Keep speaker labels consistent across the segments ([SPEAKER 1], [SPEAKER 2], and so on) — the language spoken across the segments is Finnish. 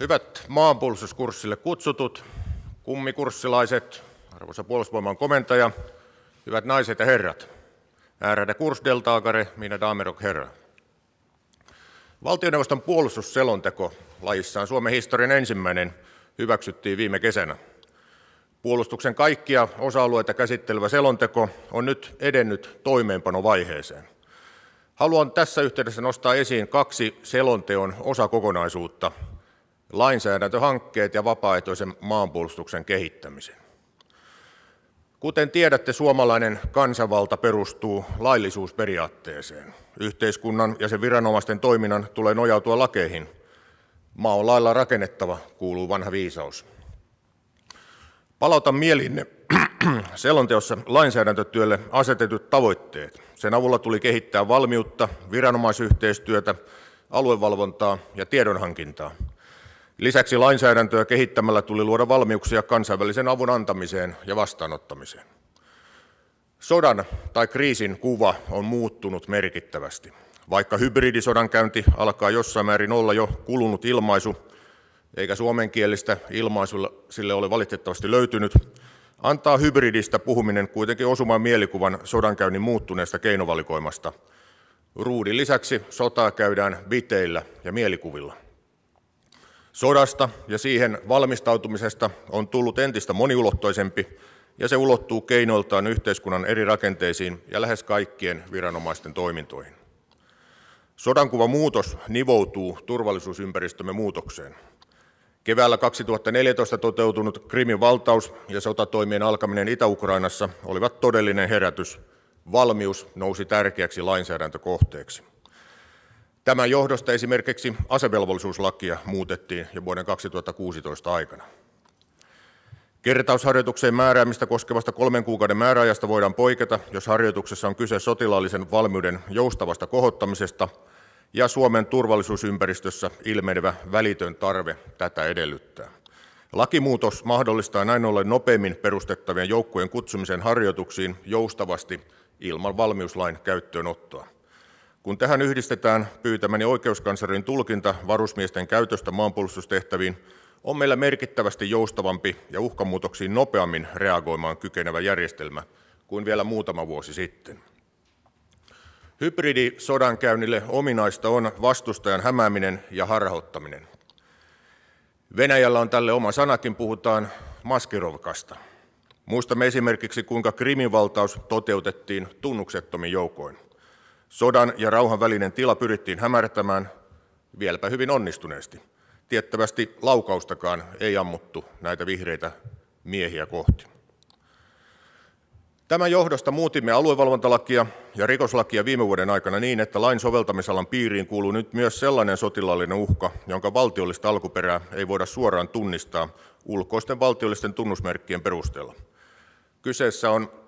[SPEAKER 1] Hyvät maanpuolustuskurssille kutsutut, kummikurssilaiset, arvoisa puolustusvoiman komentaja, hyvät naiset ja herrat, ärade kursdeltagare, minä daamerok herra. Valtioneuvoston puolustusselonteko lajissaan Suomen historian ensimmäinen hyväksyttiin viime kesänä. Puolustuksen kaikkia osa-alueita käsittelevä selonteko on nyt edennyt toimeenpanovaiheeseen. Haluan tässä yhteydessä nostaa esiin kaksi selonteon osakokonaisuutta – lainsäädäntöhankkeet ja vapaaehtoisen maanpuolustuksen kehittämisen. Kuten tiedätte, suomalainen kansanvalta perustuu laillisuusperiaatteeseen. Yhteiskunnan ja sen viranomaisten toiminnan tulee nojautua lakeihin. Maa on lailla rakennettava, kuuluu vanha viisaus. Palautan mielinne selonteossa lainsäädäntötyölle asetetut tavoitteet. Sen avulla tuli kehittää valmiutta, viranomaisyhteistyötä, aluevalvontaa ja tiedonhankintaa – Lisäksi lainsäädäntöä kehittämällä tuli luoda valmiuksia kansainvälisen avun antamiseen ja vastaanottamiseen. Sodan tai kriisin kuva on muuttunut merkittävästi. Vaikka hybridisodankäynti alkaa jossain määrin olla jo kulunut ilmaisu, eikä suomenkielistä ilmaisulla sille ole valitettavasti löytynyt, antaa hybridistä puhuminen kuitenkin osumaan mielikuvan sodankäynnin muuttuneesta keinovalikoimasta. Ruudin lisäksi sotaa käydään biteillä ja mielikuvilla. Sodasta ja siihen valmistautumisesta on tullut entistä moniulottoisempi ja se ulottuu keinoiltaan yhteiskunnan eri rakenteisiin ja lähes kaikkien viranomaisten toimintoihin. Sodankuvan muutos nivoutuu turvallisuusympäristömme muutokseen. Keväällä 2014 toteutunut Krimin valtaus ja sotatoimien alkaminen Itä-Ukrainassa olivat todellinen herätys. Valmius nousi tärkeäksi lainsäädäntökohteeksi. Tämän johdosta esimerkiksi asevelvollisuuslakia muutettiin jo vuoden 2016 aikana. Kertausharjoitukseen määräämistä koskevasta kolmen kuukauden määräajasta voidaan poiketa, jos harjoituksessa on kyse sotilaallisen valmiuden joustavasta kohottamisesta ja Suomen turvallisuusympäristössä ilmenevä välitön tarve tätä edellyttää. Lakimuutos mahdollistaa näin ollen nopeammin perustettavien joukkojen kutsumisen harjoituksiin joustavasti ilman valmiuslain käyttöönottoa. Kun tähän yhdistetään pyytämäni oikeuskanslerin tulkinta varusmiesten käytöstä maanpuolustustehtäviin, on meillä merkittävästi joustavampi ja uhkamuutoksiin nopeammin reagoimaan kykenevä järjestelmä kuin vielä muutama vuosi sitten. Hybridisodankäynnille ominaista on vastustajan hämääminen ja harhauttaminen. Venäjällä on tälle oma sanakin, puhutaan maskirovkasta. Muistamme esimerkiksi, kuinka krimin valtaus toteutettiin tunnuksettomin joukoin – Sodan ja rauhan välinen tila pyrittiin hämärtämään, vieläpä hyvin onnistuneesti. Tiettävästi laukaustakaan ei ammuttu näitä vihreitä miehiä kohti. Tämän johdosta muutimme aluevalvontalakia ja rikoslakia viime vuoden aikana niin, että lain soveltamisalan piiriin kuuluu nyt myös sellainen sotilaallinen uhka, jonka valtiollista alkuperää ei voida suoraan tunnistaa ulkoisten valtiollisten tunnusmerkkien perusteella. Kyseessä on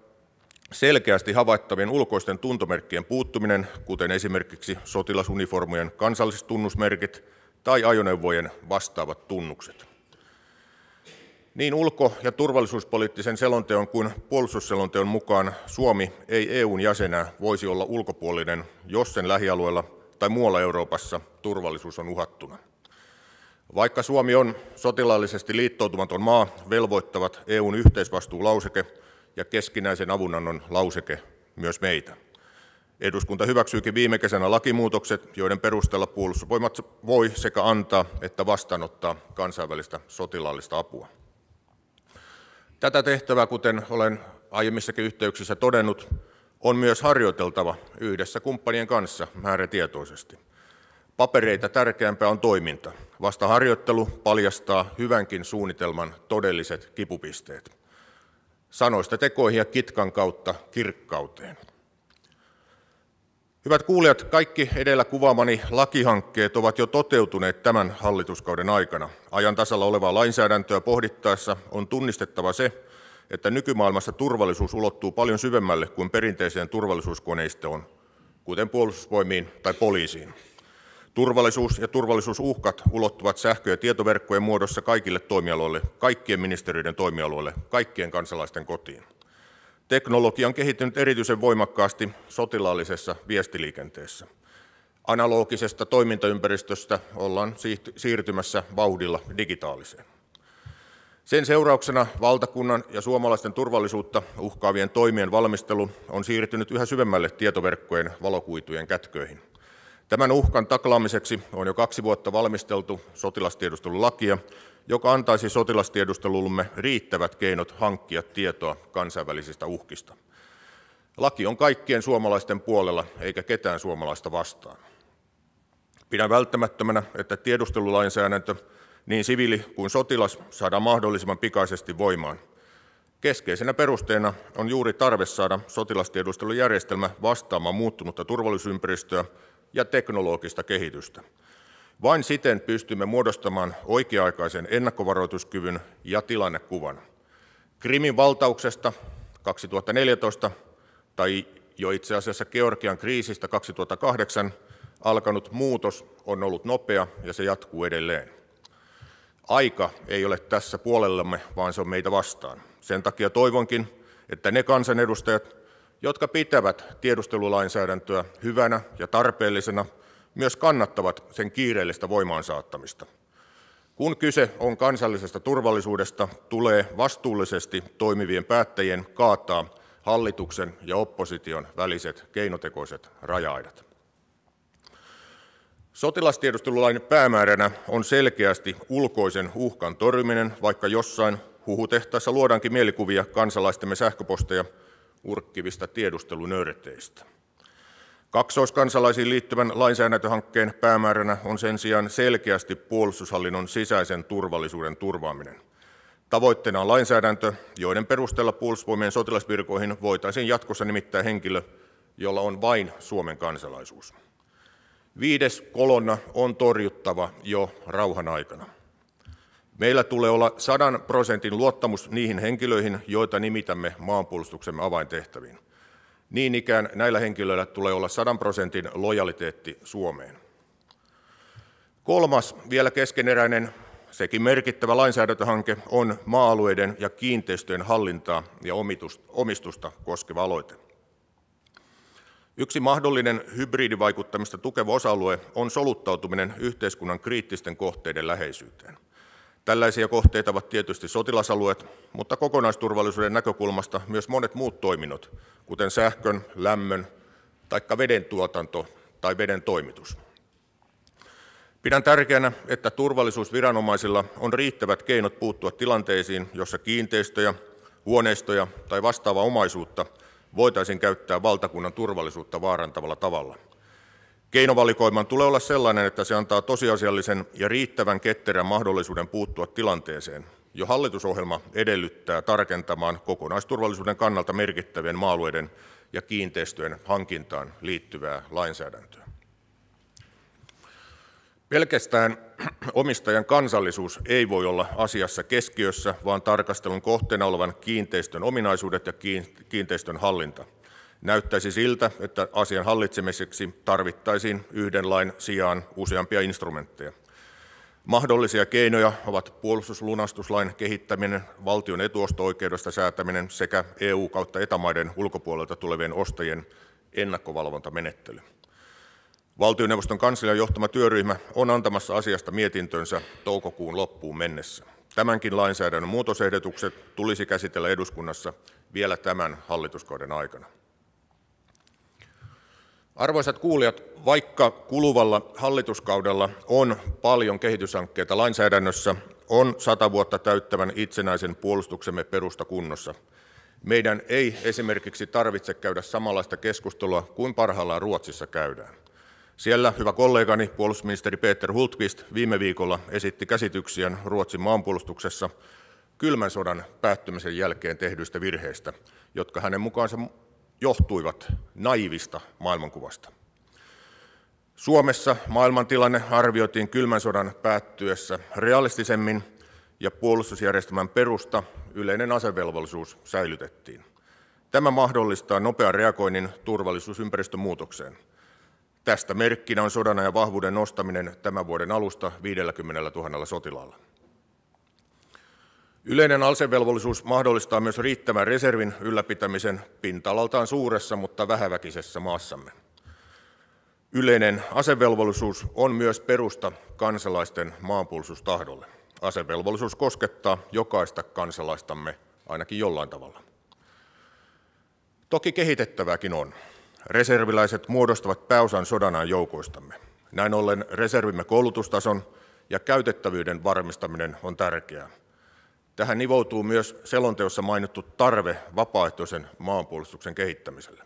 [SPEAKER 1] Selkeästi havaittavien ulkoisten tuntomerkkien puuttuminen, kuten esimerkiksi sotilasuniformujen kansalliset tunnusmerkit tai ajoneuvojen vastaavat tunnukset. Niin ulko- ja turvallisuuspoliittisen selonteon kuin puolustusselonteon mukaan Suomi ei EUn jäsenä voisi olla ulkopuolinen, jos sen lähialueella tai muualla Euroopassa turvallisuus on uhattuna. Vaikka Suomi on sotilaallisesti liittoutumaton maa, velvoittavat EUn yhteisvastuulauseke – ja keskinäisen avunannon lauseke myös meitä. Eduskunta hyväksyykin viime kesänä lakimuutokset, joiden perusteella puolustusvoimat voi sekä antaa että vastaanottaa kansainvälistä sotilaallista apua. Tätä tehtävää, kuten olen aiemmissakin yhteyksissä todennut, on myös harjoiteltava yhdessä kumppanien kanssa määrätietoisesti. Papereita tärkeämpää on toiminta. Vasta harjoittelu paljastaa hyvänkin suunnitelman todelliset kipupisteet sanoista tekoihin ja kitkan kautta kirkkauteen. Hyvät kuulijat, kaikki edellä kuvaamani lakihankkeet ovat jo toteutuneet tämän hallituskauden aikana. Ajan tasalla olevaa lainsäädäntöä pohdittaessa on tunnistettava se, että nykymaailmassa turvallisuus ulottuu paljon syvemmälle kuin perinteiseen turvallisuuskoneistoon, kuten puolustusvoimiin tai poliisiin. Turvallisuus ja turvallisuusuhkat ulottuvat sähkö- ja tietoverkkojen muodossa kaikille toimialoille, kaikkien ministeriöiden toimialoille, kaikkien kansalaisten kotiin. Teknologia on kehittynyt erityisen voimakkaasti sotilaallisessa viestiliikenteessä. Analogisesta toimintaympäristöstä ollaan siirtymässä vauhdilla digitaaliseen. Sen seurauksena valtakunnan ja suomalaisten turvallisuutta uhkaavien toimien valmistelu on siirtynyt yhä syvemmälle tietoverkkojen valokuitujen kätköihin – Tämän uhkan taklaamiseksi on jo kaksi vuotta valmisteltu sotilastiedustelulakia, joka antaisi sotilastiedustelulumme riittävät keinot hankkia tietoa kansainvälisistä uhkista. Laki on kaikkien suomalaisten puolella eikä ketään suomalaista vastaan. Pidän välttämättömänä, että tiedustelulainsäädäntö, niin siviili kuin sotilas, saadaan mahdollisimman pikaisesti voimaan. Keskeisenä perusteena on juuri tarve saada sotilastiedustelujärjestelmä vastaamaan muuttunutta turvallisuusympäristöä ja teknologista kehitystä. Vain siten pystymme muodostamaan oikea-aikaisen ennakkovaroituskyvyn ja tilannekuvan. Krimin valtauksesta 2014 tai jo itse asiassa Georgian kriisistä 2008 alkanut muutos on ollut nopea ja se jatkuu edelleen. Aika ei ole tässä puolellamme, vaan se on meitä vastaan. Sen takia toivonkin, että ne kansanedustajat, jotka pitävät tiedustelulainsäädäntöä hyvänä ja tarpeellisena, myös kannattavat sen kiireellistä voimaansaattamista. Kun kyse on kansallisesta turvallisuudesta, tulee vastuullisesti toimivien päättäjien kaataa hallituksen ja opposition väliset keinotekoiset raja-aidat. Sotilastiedustelulain päämääränä on selkeästi ulkoisen uhkan torjuminen, vaikka jossain huhutehtaissa luodaankin mielikuvia kansalaistemme sähköposteja – urkkivista tiedustelunörteistä. Kaksoiskansalaisiin liittyvän lainsäädäntöhankkeen päämääränä on sen sijaan selkeästi puolustushallinnon sisäisen turvallisuuden turvaaminen. Tavoitteena on lainsäädäntö, joiden perusteella puolustusvoimien sotilasvirkoihin voitaisiin jatkossa nimittää henkilö, jolla on vain Suomen kansalaisuus. Viides kolonna on torjuttava jo rauhan aikana. Meillä tulee olla sadan prosentin luottamus niihin henkilöihin, joita nimitämme maanpuolustuksemme avaintehtäviin. Niin ikään näillä henkilöillä tulee olla sadan prosentin lojaliteetti Suomeen. Kolmas vielä keskeneräinen, sekin merkittävä lainsäädäntöhanke on maa-alueiden ja kiinteistöjen hallintaa ja omistusta koskeva aloite. Yksi mahdollinen hybridivaikuttamista tukeva osa-alue on soluttautuminen yhteiskunnan kriittisten kohteiden läheisyyteen – Tällaisia kohteita ovat tietysti sotilasalueet, mutta kokonaisturvallisuuden näkökulmasta myös monet muut toiminnot, kuten sähkön, lämmön tai veden tuotanto tai veden toimitus. Pidän tärkeänä, että turvallisuusviranomaisilla on riittävät keinot puuttua tilanteisiin, jossa kiinteistöjä, huoneistoja tai vastaavaa omaisuutta voitaisiin käyttää valtakunnan turvallisuutta vaarantavalla tavalla – Keinovalikoiman tulee olla sellainen, että se antaa tosiasiallisen ja riittävän ketterän mahdollisuuden puuttua tilanteeseen. Jo hallitusohjelma edellyttää tarkentamaan kokonaisturvallisuuden kannalta merkittävien maalueiden ja kiinteistöjen hankintaan liittyvää lainsäädäntöä. Pelkästään omistajan kansallisuus ei voi olla asiassa keskiössä, vaan tarkastelun kohteena olevan kiinteistön ominaisuudet ja kiinteistön hallinta – Näyttäisi siltä, että asian hallitsemiseksi tarvittaisiin yhden lain sijaan useampia instrumentteja. Mahdollisia keinoja ovat puolustuslunastuslain kehittäminen, valtion etuosto-oikeudesta säätäminen sekä EU- kautta etämaiden ulkopuolelta tulevien ostajien ennakkovalvontamenettely. Valtioneuvoston kanslian johtama työryhmä on antamassa asiasta mietintönsä toukokuun loppuun mennessä. Tämänkin lainsäädännön muutosehdotukset tulisi käsitellä eduskunnassa vielä tämän hallituskauden aikana. Arvoisat kuulijat, vaikka kuluvalla hallituskaudella on paljon kehityshankkeita lainsäädännössä, on sata vuotta täyttävän itsenäisen puolustuksemme perusta kunnossa. Meidän ei esimerkiksi tarvitse käydä samanlaista keskustelua kuin parhaillaan Ruotsissa käydään. Siellä hyvä kollegani, puolustusministeri Peter Hultqvist, viime viikolla esitti käsityksiään Ruotsin maanpuolustuksessa kylmän sodan päättymisen jälkeen tehdyistä virheistä, jotka hänen mukaansa johtuivat naivista maailmankuvasta. Suomessa maailmantilanne arvioitiin kylmän sodan päättyessä realistisemmin ja puolustusjärjestelmän perusta yleinen asevelvollisuus säilytettiin. Tämä mahdollistaa nopean reagoinnin turvallisuusympäristön muutokseen. Tästä merkkinä on ja vahvuuden nostaminen tämän vuoden alusta 50 000 sotilaalla. Yleinen asevelvollisuus mahdollistaa myös riittävän reservin ylläpitämisen pinta-alaltaan suuressa, mutta vähäväkisessä maassamme. Yleinen asevelvollisuus on myös perusta kansalaisten maanpuolustustahdolle. Asevelvollisuus koskettaa jokaista kansalaistamme ainakin jollain tavalla. Toki kehitettävääkin on. Reserviläiset muodostavat pääosan sodanaan joukoistamme. Näin ollen reservimme koulutustason ja käytettävyyden varmistaminen on tärkeää. Tähän nivoutuu myös selonteossa mainittu tarve vapaaehtoisen maanpuolustuksen kehittämiselle.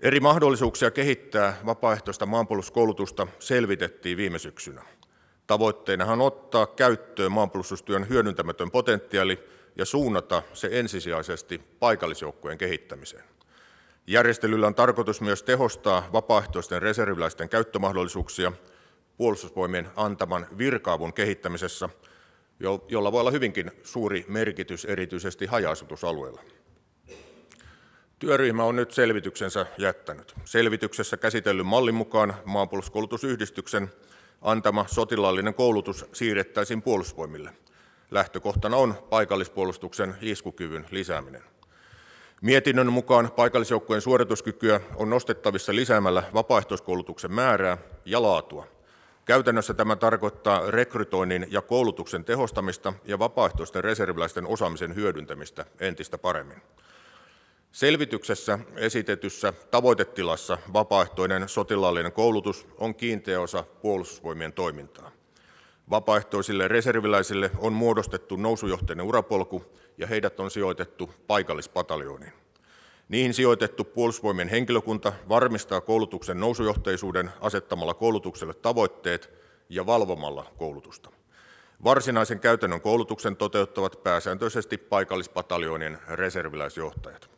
[SPEAKER 1] Eri mahdollisuuksia kehittää vapaaehtoista maanpuolustuskoulutusta selvitettiin viime syksynä. Tavoitteenahan ottaa käyttöön maanpuolustustyön hyödyntämätön potentiaali ja suunnata se ensisijaisesti paikallisjoukkojen kehittämiseen. Järjestelyllä on tarkoitus myös tehostaa vapaaehtoisten reserviläisten käyttömahdollisuuksia puolustusvoimien antaman virkaavun kehittämisessä – jolla voi olla hyvinkin suuri merkitys erityisesti haja Työryhmä on nyt selvityksensä jättänyt. Selvityksessä käsitellyn mallin mukaan maanpuolustuskoulutusyhdistyksen antama sotilaallinen koulutus siirrettäisiin puolustusvoimille. Lähtökohtana on paikallispuolustuksen iskukyvyn lisääminen. Mietinnön mukaan paikallisjoukkojen suorituskykyä on nostettavissa lisäämällä vapaaehtoiskoulutuksen määrää ja laatua – Käytännössä tämä tarkoittaa rekrytoinnin ja koulutuksen tehostamista ja vapaaehtoisten reserviläisten osaamisen hyödyntämistä entistä paremmin. Selvityksessä esitetyssä tavoitetilassa vapaaehtoinen sotilaallinen koulutus on kiinteä osa puolustusvoimien toimintaa. Vapaaehtoisille reserviläisille on muodostettu nousujohteinen urapolku ja heidät on sijoitettu paikallispataljooniin. Niihin sijoitettu puolustusvoimien henkilökunta varmistaa koulutuksen nousujohteisuuden asettamalla koulutukselle tavoitteet ja valvomalla koulutusta. Varsinaisen käytännön koulutuksen toteuttavat pääsääntöisesti paikallispataljoonien reserviläisjohtajat.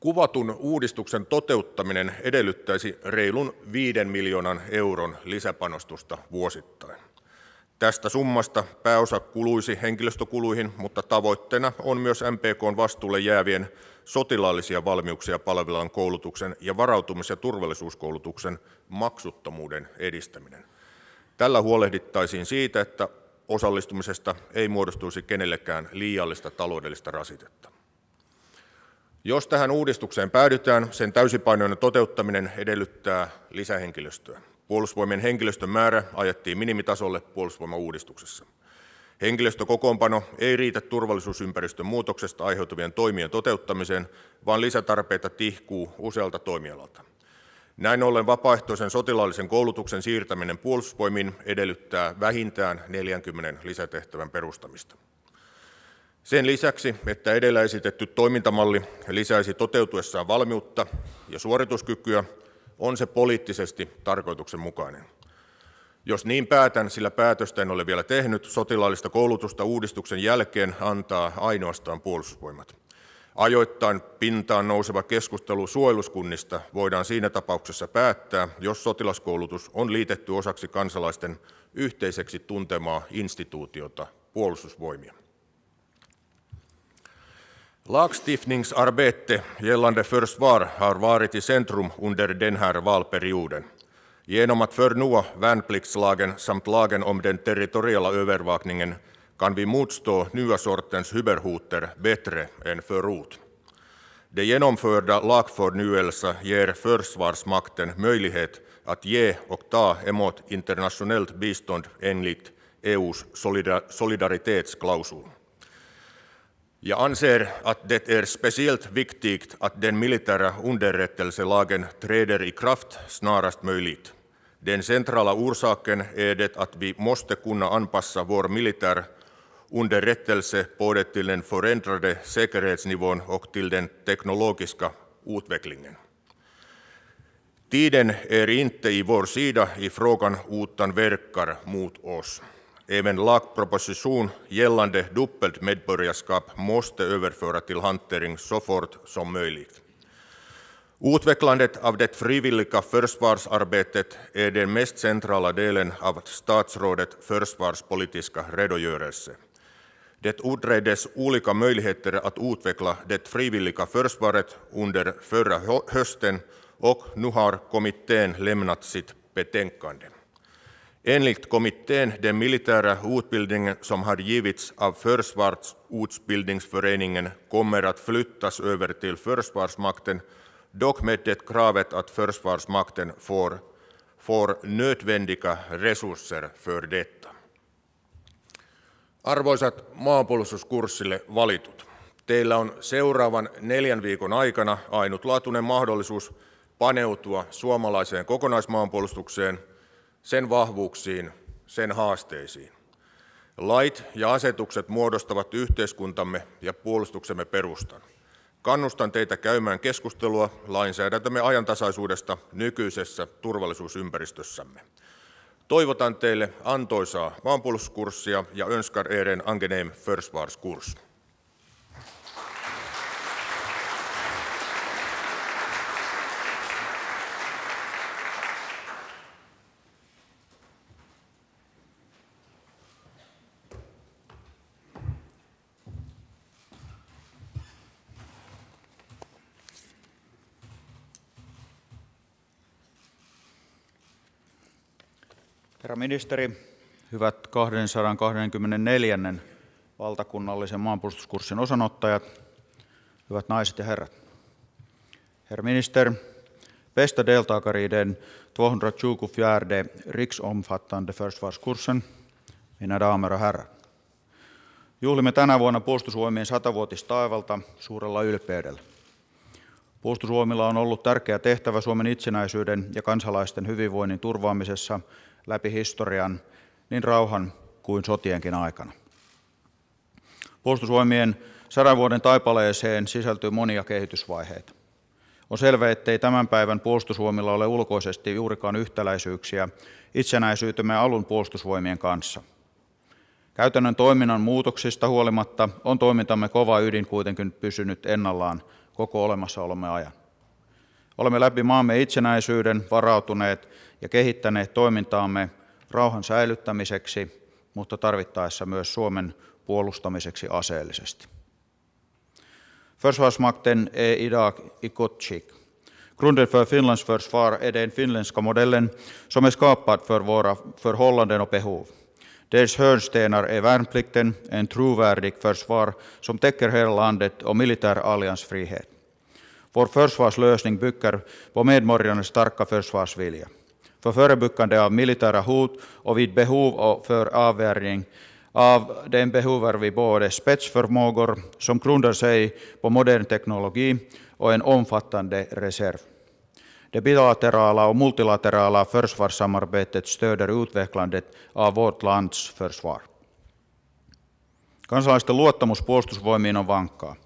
[SPEAKER 1] Kuvatun uudistuksen toteuttaminen edellyttäisi reilun 5 miljoonan euron lisäpanostusta vuosittain. Tästä summasta pääosa kuluisi henkilöstökuluihin, mutta tavoitteena on myös MPKn vastuulle jäävien sotilaallisia valmiuksia palvelan koulutuksen ja varautumis- ja turvallisuuskoulutuksen maksuttomuuden edistäminen. Tällä huolehdittaisiin siitä, että osallistumisesta ei muodostuisi kenellekään liiallista taloudellista rasitetta. Jos tähän uudistukseen päädytään, sen täysipainoinen toteuttaminen edellyttää lisähenkilöstöä. Puolustusvoimien henkilöstön määrä ajettiin minimitasolle puolustusvoimauudistuksessa. Henkilöstökokoonpano ei riitä turvallisuusympäristön muutoksesta aiheutuvien toimien toteuttamiseen, vaan lisätarpeita tihkuu usealta toimialalta. Näin ollen vapaaehtoisen sotilaallisen koulutuksen siirtäminen puolustusvoimiin edellyttää vähintään 40 lisätehtävän perustamista. Sen lisäksi, että edellä esitetty toimintamalli lisäisi toteutuessaan valmiutta ja suorituskykyä, on se poliittisesti tarkoituksenmukainen. Jos niin päätän, sillä päätöstä en ole vielä tehnyt, sotilaallista koulutusta uudistuksen jälkeen antaa ainoastaan puolustusvoimat. Ajoittain pintaan nouseva keskustelu suojeluskunnista voidaan siinä tapauksessa päättää, jos sotilaskoulutus on liitetty osaksi kansalaisten yhteiseksi tuntemaa instituutiota puolustusvoimia. Lagstiftningsarbete gällande försvar har varit i centrum under den här valperioden. Genom att förnya värnpliktslagen samt lagen om den territoriella övervakningen kan vi motstå nya sortens hyberhoter bättre än förut. Det genomförda lagförnyelsen ger Försvarsmakten möjlighet att ge och ta emot internationellt bistånd enligt EUs solidaritetsklausul. Jag anser att det är speciellt viktigt att den militära underrättelselagen träder i kraft snarast möjligt. Den centrala orsaken är det att vi måste kunna anpassa vår militär underrättelse både till den förändrade säkerhetsnivån och till den teknologiska utvecklingen. Tiden är inte i vår sida i frågan utan verkar mot oss. Även lagproposition gällande dubbelt medborgarskap måste överföras till hantering så fort som möjligt. Utvecklandet av det frivilliga försvarsarbetet är den mest centrala delen av statsrådet försvarspolitiska redogörelse. Det utreddes olika möjligheter att utveckla det frivilliga försvaret under förra hösten och nu har kommittén lämnat sitt betänkande. Enligt kommittén den militära utbildningen som har givits av Försvarsutbildningsföreningen kommer att flyttas över till Försvarsmakten, dock med det kravet att Försvarsmakten får, får nödvändiga resurser för detta. Arvoisat maanpuolustuskurssille valitut, teillä on seuraavan neljän viikon aikana ainutlaatuinen mahdollisuus paneutua suomalaiseen kokonaismaanpuolustukseen – sen vahvuuksiin, sen haasteisiin. Lait ja asetukset muodostavat yhteiskuntamme ja puolustuksemme perustan. Kannustan teitä käymään keskustelua lainsäädäntömme ajantasaisuudesta nykyisessä turvallisuusympäristössämme. Toivotan teille antoisaa maanpuolustuskurssia ja önskar eren angenehm försvarskurs.
[SPEAKER 2] Herra ministeri, hyvät 224. valtakunnallisen maanpuolustuskurssin osanottajat, hyvät naiset ja herrat. herra minister, bästa deltagare i den 224 riksomfattande försvarskursen, mina damer och herrar. Juhlimme tänä vuonna puolustusvoimien taivalta suurella ylpeydellä. Puolustusvoimilla on ollut tärkeä tehtävä Suomen itsenäisyyden ja kansalaisten hyvinvoinnin turvaamisessa läpi historian niin rauhan kuin sotienkin aikana. Puolustusvoimien sadan vuoden taipaleeseen sisältyy monia kehitysvaiheita. On selvää, ettei tämän päivän puolustusvoimilla ole ulkoisesti juurikaan yhtäläisyyksiä itsenäisyytemme alun puolustusvoimien kanssa. Käytännön toiminnan muutoksista huolimatta on toimintamme kova ydin kuitenkin pysynyt ennallaan koko olemassaolomme ajan. Olemme läpi maamme itsenäisyyden varautuneet ja kehittäneet toimintaamme rauhan säilyttämiseksi, mutta tarvittaessa myös Suomen puolustamiseksi aseellisesti. Försvarsmakten är e idag i gott skick. Grunden för Finlands försvar är den finländska modellen som är skapad för våra förhållanden och behov. Dess hörnstenar är värnplikten, en trovärdig försvar som täcker hela landet och militär alliansfrihet. Vår försvarslösning bygger på medborgarnas starka försvarsvilja. För förebyggande av militära hot och vid behov och för avvärjning av den behöver vi både spetsförmågor som grundar sig på modern teknologi och en omfattande reserv. Det bilaterala och multilaterala försvarssamarbetet stöder utvecklandet av vårt lands försvar. Kansalaisten luottamus puolustusvoimiin on vankkaa.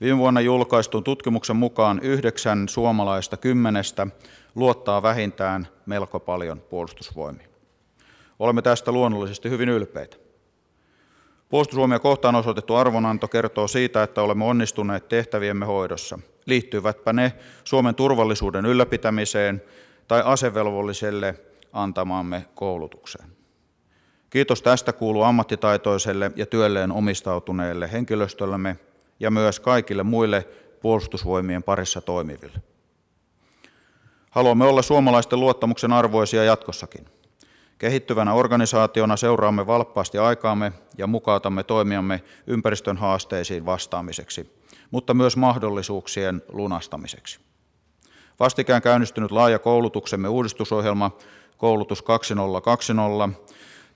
[SPEAKER 2] Viime vuonna julkaistun tutkimuksen mukaan yhdeksän suomalaista kymmenestä luottaa vähintään melko paljon puolustusvoimiin. Olemme tästä luonnollisesti hyvin ylpeitä. Puolustusvoimia kohtaan osoitettu arvonanto kertoo siitä, että olemme onnistuneet tehtäviemme hoidossa – liittyvätpä ne Suomen turvallisuuden ylläpitämiseen tai asevelvolliselle antamaamme koulutukseen. Kiitos tästä kuuluu ammattitaitoiselle ja työlleen omistautuneelle henkilöstöllemme ja myös kaikille muille puolustusvoimien parissa toimiville. Haluamme olla suomalaisten luottamuksen arvoisia jatkossakin. Kehittyvänä organisaationa seuraamme valppaasti aikaamme ja mukautamme toimiamme ympäristön haasteisiin vastaamiseksi mutta myös mahdollisuuksien lunastamiseksi. Vastikään käynnistynyt laaja koulutuksemme uudistusohjelma Koulutus 2020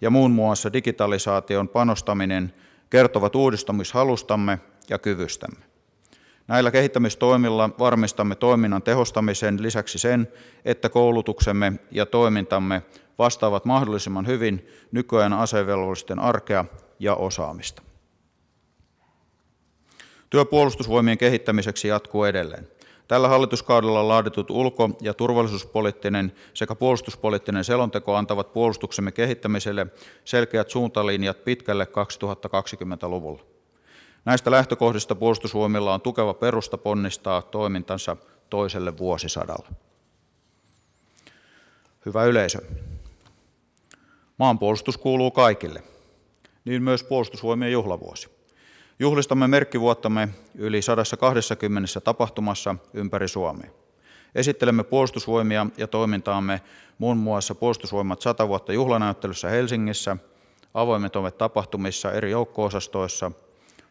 [SPEAKER 2] ja muun muassa digitalisaation panostaminen kertovat uudistamishalustamme ja kyvystämme. Näillä kehittämistoimilla varmistamme toiminnan tehostamisen lisäksi sen, että koulutuksemme ja toimintamme vastaavat mahdollisimman hyvin nykyään asevelvollisten arkea ja osaamista. Työ puolustusvoimien kehittämiseksi jatkuu edelleen. Tällä hallituskaudella laaditut ulko- ja turvallisuuspoliittinen sekä puolustuspoliittinen selonteko antavat puolustuksemme kehittämiselle selkeät suuntalinjat pitkälle 2020-luvulla. Näistä lähtökohdista puolustusvoimilla on tukeva perusta ponnistaa toimintansa toiselle vuosisadalle. Hyvä yleisö. Maanpuolustus kuuluu kaikille, niin myös puolustusvoimien juhlavuosi. Juhlistamme merkkivuottamme yli 120 tapahtumassa ympäri Suomea. Esittelemme puolustusvoimia ja toimintaamme muun muassa puolustusvoimat 100 vuotta juhlanäyttelyssä Helsingissä, avoimet ovet tapahtumissa eri joukko-osastoissa,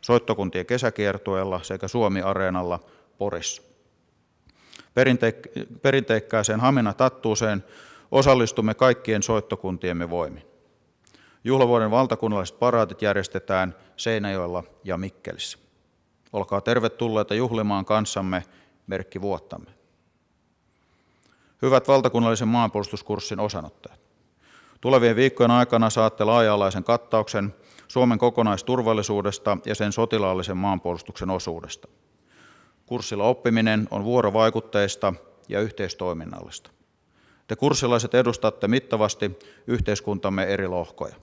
[SPEAKER 2] soittokuntien kesäkiertueella sekä Suomi-areenalla Porissa. Perinteik- perinteikkääseen Hamina Tattuuseen osallistumme kaikkien soittokuntiemme voimin. Juhlavuoden valtakunnalliset paraatit järjestetään Seinäjoella ja Mikkelissä. Olkaa tervetulleita juhlimaan kanssamme merkki vuottamme. Hyvät valtakunnallisen maanpuolustuskurssin osanottajat. Tulevien viikkojen aikana saatte laaja-alaisen kattauksen Suomen kokonaisturvallisuudesta ja sen sotilaallisen maanpuolustuksen osuudesta. Kurssilla oppiminen on vuorovaikutteista ja yhteistoiminnallista. Te kurssilaiset edustatte mittavasti yhteiskuntamme eri lohkoja.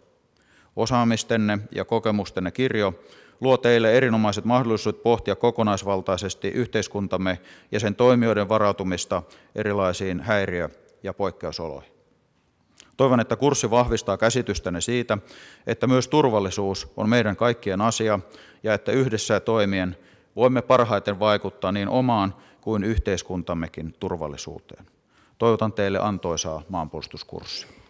[SPEAKER 2] Osaamistenne ja kokemustenne kirjo luo teille erinomaiset mahdollisuudet pohtia kokonaisvaltaisesti yhteiskuntamme ja sen toimijoiden varautumista erilaisiin häiriö- ja poikkeusoloihin. Toivon, että kurssi vahvistaa käsitystäne siitä, että myös turvallisuus on meidän kaikkien asia ja että yhdessä toimien voimme parhaiten vaikuttaa niin omaan kuin yhteiskuntammekin turvallisuuteen. Toivotan teille antoisaa maanpuolustuskurssia.